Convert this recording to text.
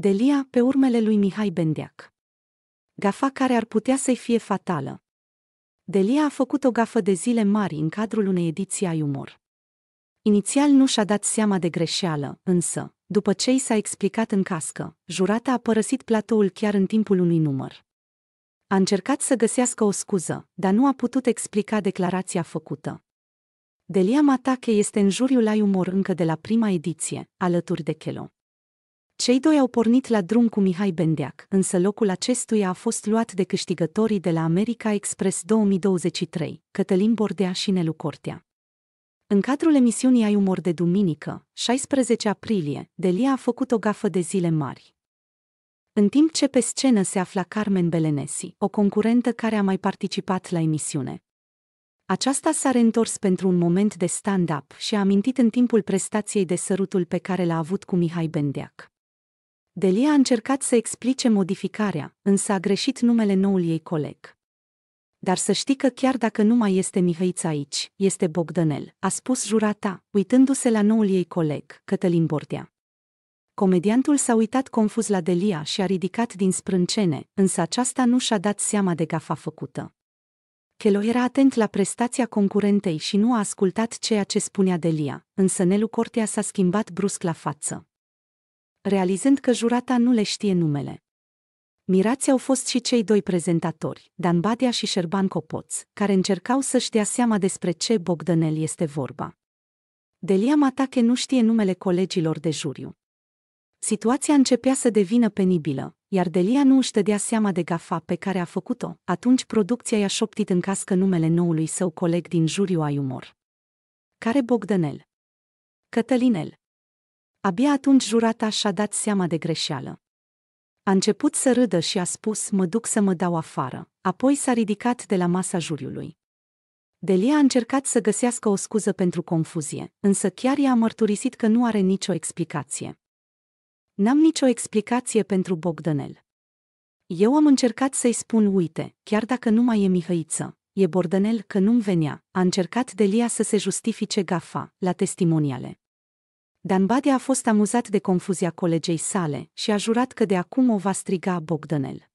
Delia pe urmele lui Mihai Bendeac. Gafa care ar putea să-i fie fatală. Delia a făcut o gafă de zile mari în cadrul unei ediții ai umor. Inițial nu și-a dat seama de greșeală, însă, după ce i s-a explicat în cască, jurata a părăsit platoul chiar în timpul unui număr. A încercat să găsească o scuză, dar nu a putut explica declarația făcută. Delia Matache este în juriul ai umor încă de la prima ediție, alături de Kelo. Cei doi au pornit la drum cu Mihai Bendeac, însă locul acestuia a fost luat de câștigătorii de la America Express 2023, Cătălin Bordea și Nelu Cortea. În cadrul emisiunii Ai umor de duminică, 16 aprilie, Delia a făcut o gafă de zile mari. În timp ce pe scenă se afla Carmen Belenesi, o concurentă care a mai participat la emisiune. Aceasta s-a reîntors pentru un moment de stand-up și a amintit în timpul prestației de sărutul pe care l-a avut cu Mihai Bendeac. Delia a încercat să explice modificarea, însă a greșit numele noului ei coleg. Dar să știi că chiar dacă nu mai este Mihăiț aici, este Bogdanel, a spus jurata, uitându-se la noul ei coleg, Cătălin Bordea. Comediantul s-a uitat confuz la Delia și a ridicat din sprâncene, însă aceasta nu și-a dat seama de gafa făcută. Chelo era atent la prestația concurentei și nu a ascultat ceea ce spunea Delia, însă Nelu Cortea s-a schimbat brusc la față realizând că jurata nu le știe numele. Mirați au fost și cei doi prezentatori, Dan Badea și Șerban Copoț, care încercau să-și dea seama despre ce Bogdanel este vorba. Delia Matache nu știe numele colegilor de juriu. Situația începea să devină penibilă, iar Delia nu își dădea seama de gafa pe care a făcut-o. Atunci producția i-a șoptit în cască numele noului său coleg din juriu ai umor. Care Bogdanel? Cătălinel. Abia atunci jurata și-a dat seama de greșeală. A început să râdă și a spus mă duc să mă dau afară, apoi s-a ridicat de la masa juriului. Delia a încercat să găsească o scuză pentru confuzie, însă chiar i-a mărturisit că nu are nicio explicație. N-am nicio explicație pentru Bogdanel. Eu am încercat să-i spun uite, chiar dacă nu mai e mihăiță, e Bordanel că nu-mi venea, a încercat Delia să se justifice gafa, la testimoniale. Dan Badea a fost amuzat de confuzia colegei sale și a jurat că de acum o va striga Bogdanel.